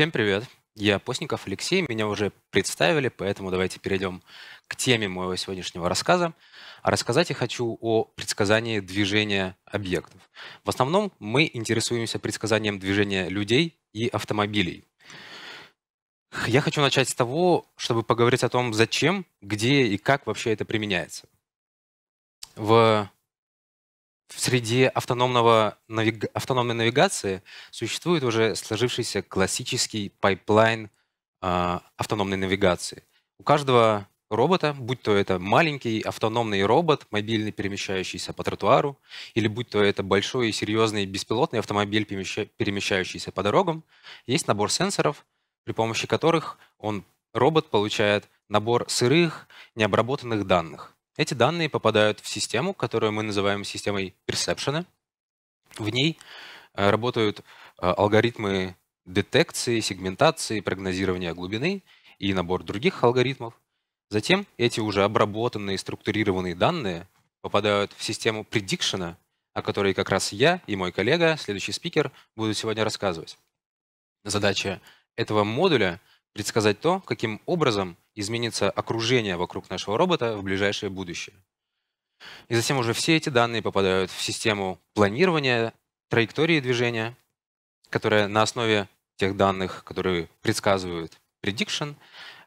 Всем привет. Я Постников Алексей, меня уже представили, поэтому давайте перейдем к теме моего сегодняшнего рассказа. А рассказать я хочу о предсказании движения объектов. В основном мы интересуемся предсказанием движения людей и автомобилей. Я хочу начать с того, чтобы поговорить о том, зачем, где и как вообще это применяется. В в среде автономного навиг... автономной навигации существует уже сложившийся классический пайплайн э, автономной навигации. У каждого робота, будь то это маленький автономный робот, мобильный, перемещающийся по тротуару, или будь то это большой и серьезный беспилотный автомобиль, перемещающийся по дорогам, есть набор сенсоров, при помощи которых он, робот получает набор сырых, необработанных данных. Эти данные попадают в систему, которую мы называем системой персепшена. В ней э, работают э, алгоритмы детекции, сегментации, прогнозирования глубины и набор других алгоритмов. Затем эти уже обработанные, структурированные данные попадают в систему предикшена, о которой как раз я и мой коллега, следующий спикер, будут сегодня рассказывать. Задача этого модуля предсказать то, каким образом изменится окружение вокруг нашего робота в ближайшее будущее. И затем уже все эти данные попадают в систему планирования траектории движения, которая на основе тех данных, которые предсказывают prediction,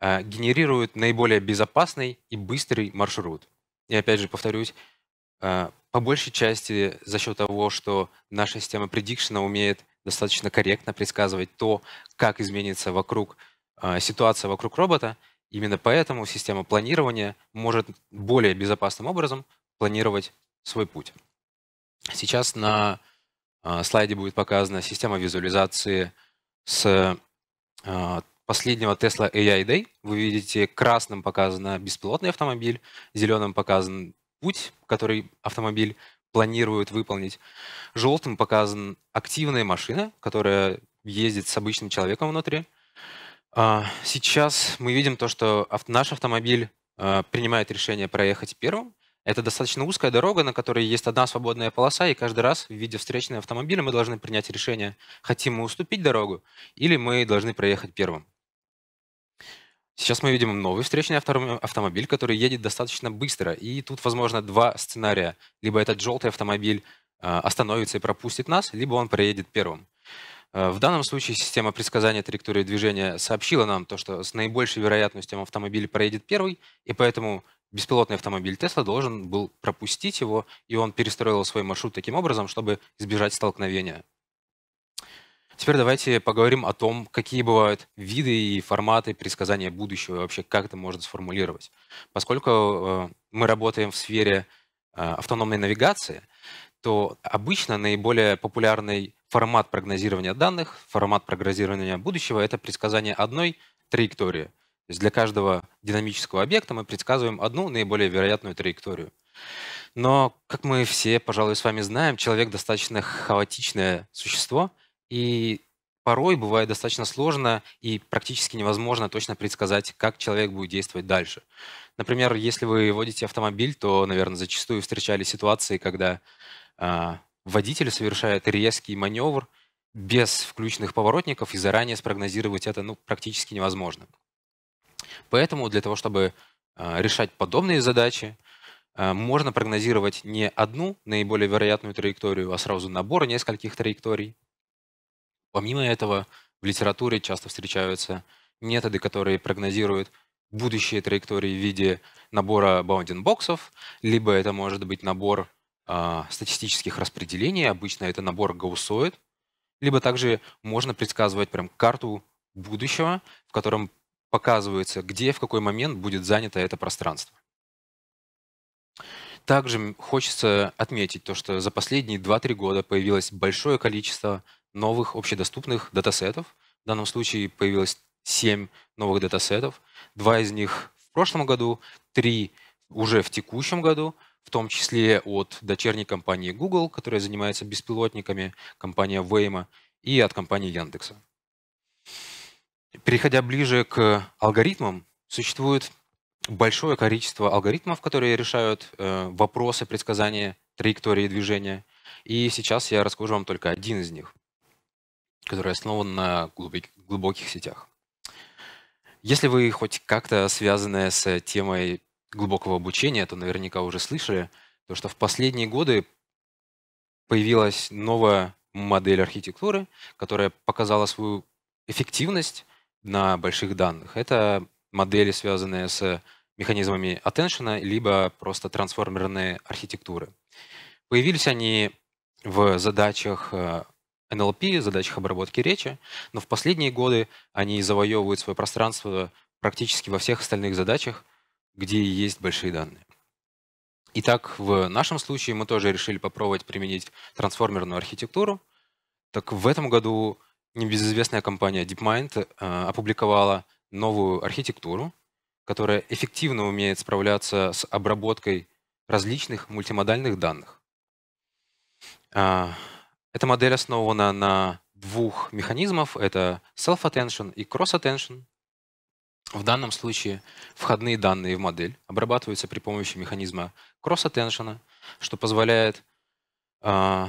э, генерирует наиболее безопасный и быстрый маршрут. И опять же повторюсь, э, по большей части за счет того, что наша система prediction умеет достаточно корректно предсказывать то, как изменится вокруг а, ситуация вокруг робота. Именно поэтому система планирования может более безопасным образом планировать свой путь. Сейчас на а, слайде будет показана система визуализации с а, последнего Tesla AI Day. Вы видите, красным показан беспилотный автомобиль, зеленым показан путь, который автомобиль планирует выполнить. Желтым показан активная машина, которая ездит с обычным человеком внутри – а, сейчас мы видим то, что наш автомобиль э, принимает решение проехать первым. Это достаточно узкая дорога, на которой есть одна свободная полоса, и каждый раз в виде встречного автомобиля мы должны принять решение, хотим мы уступить дорогу или мы должны проехать первым. Сейчас мы видим новый встречный автомобиль, который едет достаточно быстро. И тут, возможно, два сценария. Либо этот желтый автомобиль э, остановится и пропустит нас, либо он проедет первым. Э, в данном случае система предсказания траектории движения сообщила нам то, что с наибольшей вероятностью автомобиль проедет первый, и поэтому беспилотный автомобиль Тесла должен был пропустить его, и он перестроил свой маршрут таким образом, чтобы избежать столкновения. Теперь давайте поговорим о том, какие бывают виды и форматы предсказания будущего, и вообще как это можно сформулировать. Поскольку э, мы работаем в сфере э, автономной навигации – то обычно наиболее популярный формат прогнозирования данных, формат прогнозирования будущего — это предсказание одной траектории. То есть для каждого динамического объекта мы предсказываем одну наиболее вероятную траекторию. Но, как мы все, пожалуй, с вами знаем, человек достаточно хаотичное существо, и порой бывает достаточно сложно и практически невозможно точно предсказать, как человек будет действовать дальше. Например, если вы водите автомобиль, то, наверное, зачастую встречали ситуации, когда а, водитель совершает резкий маневр без включенных поворотников, и заранее спрогнозировать это ну, практически невозможно. Поэтому для того, чтобы а, решать подобные задачи, а, можно прогнозировать не одну наиболее вероятную траекторию, а сразу набор нескольких траекторий. Помимо этого, в литературе часто встречаются методы, которые прогнозируют будущие траектории в виде набора bounding боксов либо это может быть набор а, статистических распределений. Обычно это набор гауссоид. Либо также можно предсказывать прям карту будущего, в котором показывается, где, в какой момент будет занято это пространство. Также хочется отметить то, что за последние 2-3 года появилось большое количество новых общедоступных датасетов. В данном случае появилось 7 новых датасетов. Два из них в прошлом году, три уже в текущем году, в том числе от дочерней компании Google, которая занимается беспилотниками, компания Waymo, и от компании Яндекса. Переходя ближе к алгоритмам, существует большое количество алгоритмов, которые решают э, вопросы предсказания траектории движения. И сейчас я расскажу вам только один из них, который основан на глубоких, глубоких сетях. Если вы хоть как-то связаны с темой глубокого обучения, то наверняка уже слышали, то что в последние годы появилась новая модель архитектуры, которая показала свою эффективность на больших данных. Это модели, связанные с механизмами attention, либо просто трансформерные архитектуры. Появились они в задачах NLP, э, задачах обработки речи, но в последние годы они завоевывают свое пространство практически во всех остальных задачах, где есть большие данные. Итак, в нашем случае мы тоже решили попробовать применить трансформерную архитектуру. Так в этом году небезызвестная компания DeepMind э, опубликовала новую архитектуру, которая эффективно умеет справляться с обработкой различных мультимодальных данных. А, эта модель основана на двух механизмах: Это self-attention и cross-attention. В данном случае входные данные в модель обрабатываются при помощи механизма кросс-аттеншена, что позволяет э,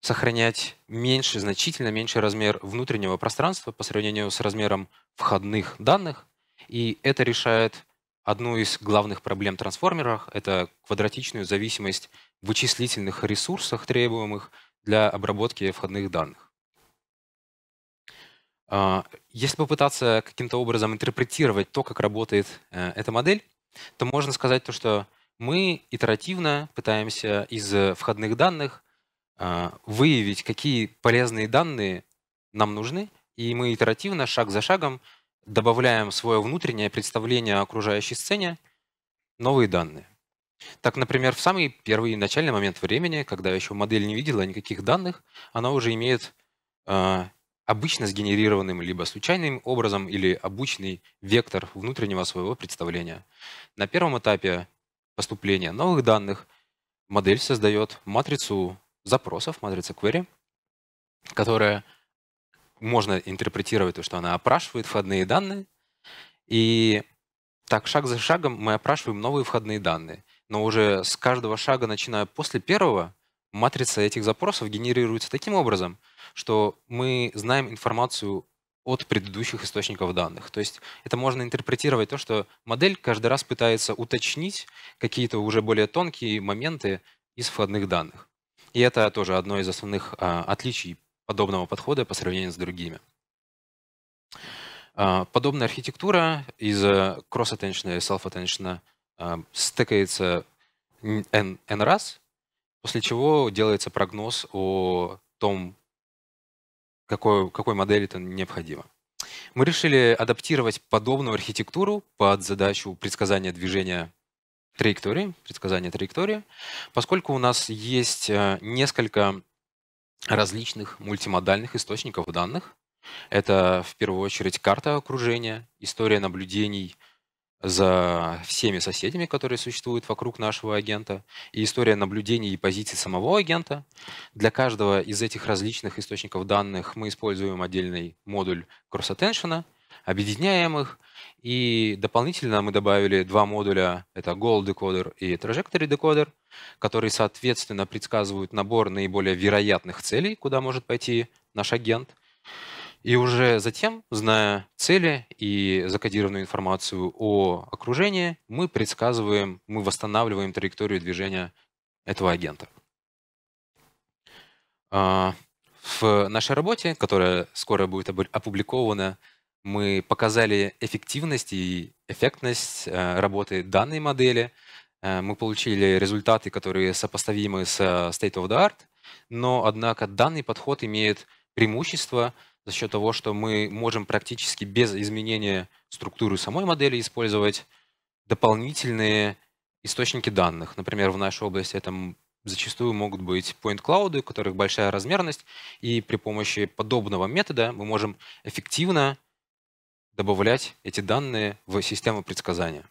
сохранять меньше, значительно меньший размер внутреннего пространства по сравнению с размером входных данных. И это решает одну из главных проблем трансформеров — это квадратичную зависимость в вычислительных ресурсах, требуемых для обработки входных данных. А, если попытаться каким-то образом интерпретировать то, как работает э, эта модель, то можно сказать то, что мы итеративно пытаемся из входных данных а, выявить, какие полезные данные нам нужны, и мы итеративно, шаг за шагом, добавляем свое внутреннее представление о окружающей сцене, новые данные. Так, например, в самый первый начальный момент времени, когда еще модель не видела никаких данных, она уже имеет а, обычно сгенерированным либо случайным образом или обычный вектор внутреннего своего представления. На первом этапе поступления новых данных модель создает матрицу запросов, матрица query, которая можно интерпретировать то, что она опрашивает входные данные, и так шаг за шагом мы опрашиваем новые входные данные. Но уже с каждого шага, начиная после первого, матрица этих запросов генерируется таким образом, что мы знаем информацию от предыдущих источников данных. То есть это можно интерпретировать то, что модель каждый раз пытается уточнить какие-то уже более тонкие моменты из входных данных. И это тоже одно из основных а, отличий подобного подхода по сравнению с другими. А, подобная архитектура из э, cross-attention и self-attention а, стыкается n, n раз, после чего делается прогноз о том, какой, какой модели это необходимо. Мы решили адаптировать подобную архитектуру под задачу предсказания движения траектории, предсказания траектории, поскольку у нас есть э, несколько различных мультимодальных источников данных. Это в первую очередь карта окружения, история наблюдений за всеми соседями, которые существуют вокруг нашего агента, и история наблюдений и позиций самого агента. Для каждого из этих различных источников данных мы используем отдельный модуль cross-attention, объединяем их, и дополнительно мы добавили два модуля, это Goal Decoder и Trajectory Decoder, которые, соответственно, предсказывают набор наиболее вероятных целей, куда может пойти наш агент – и уже затем, зная цели и закодированную информацию о окружении, мы предсказываем, мы восстанавливаем траекторию движения этого агента. А, в нашей работе, которая скоро будет опубликована, мы показали эффективность и эффектность э, работы данной модели. Э, мы получили результаты, которые сопоставимы с State of the Art, но, однако, данный подход имеет преимущество – за счет того, что мы можем практически без изменения структуры самой модели использовать дополнительные источники данных. Например, в нашей области это зачастую могут быть point cloud, у которых большая размерность, и при помощи подобного метода мы можем эффективно добавлять эти данные в систему предсказания.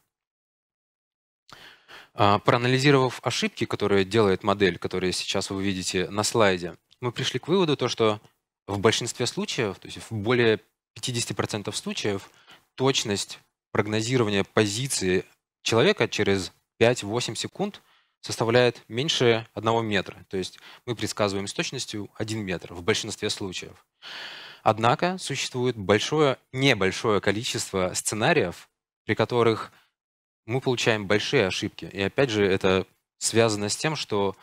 А, проанализировав ошибки, которые делает модель, которые сейчас вы видите на слайде, мы пришли к выводу, то, что в большинстве случаев, то есть в более 50% случаев, точность прогнозирования позиции человека через 5-8 секунд составляет меньше 1 метра. То есть мы предсказываем с точностью 1 метр в большинстве случаев. Однако существует большое, небольшое количество сценариев, при которых мы получаем большие ошибки. И опять же, это связано с тем, что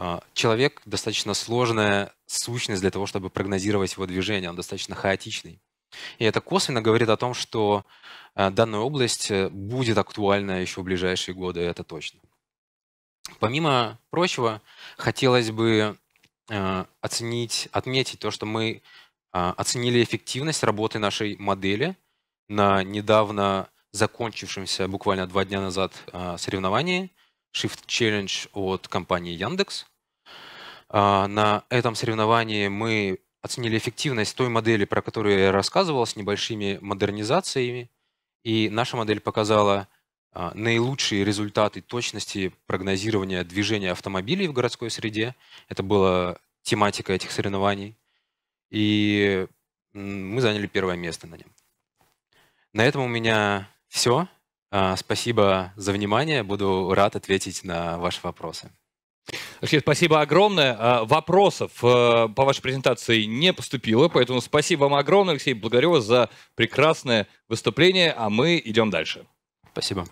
а, человек достаточно сложная сущность для того, чтобы прогнозировать его движение, он достаточно хаотичный. И это косвенно говорит о том, что а, данная область э, будет актуальна еще в ближайшие годы, это точно. Помимо прочего, хотелось бы а, оценить, отметить то, что мы оценили эффективность работы нашей модели на недавно закончившемся буквально два дня назад соревновании – Shift Challenge от компании Яндекс. А, на этом соревновании мы оценили эффективность той модели, про которую я рассказывал, с небольшими модернизациями. И наша модель показала а, наилучшие результаты точности прогнозирования движения автомобилей в городской среде. Это была тематика этих соревнований. И мы заняли первое место на нем. На этом у меня все. А, спасибо за внимание. Буду рад ответить на ваши вопросы. Алексей, спасибо огромное. А, вопросов э, по вашей презентации не поступило, поэтому спасибо вам огромное, Алексей. Благодарю вас за прекрасное выступление, а мы идем дальше. Спасибо.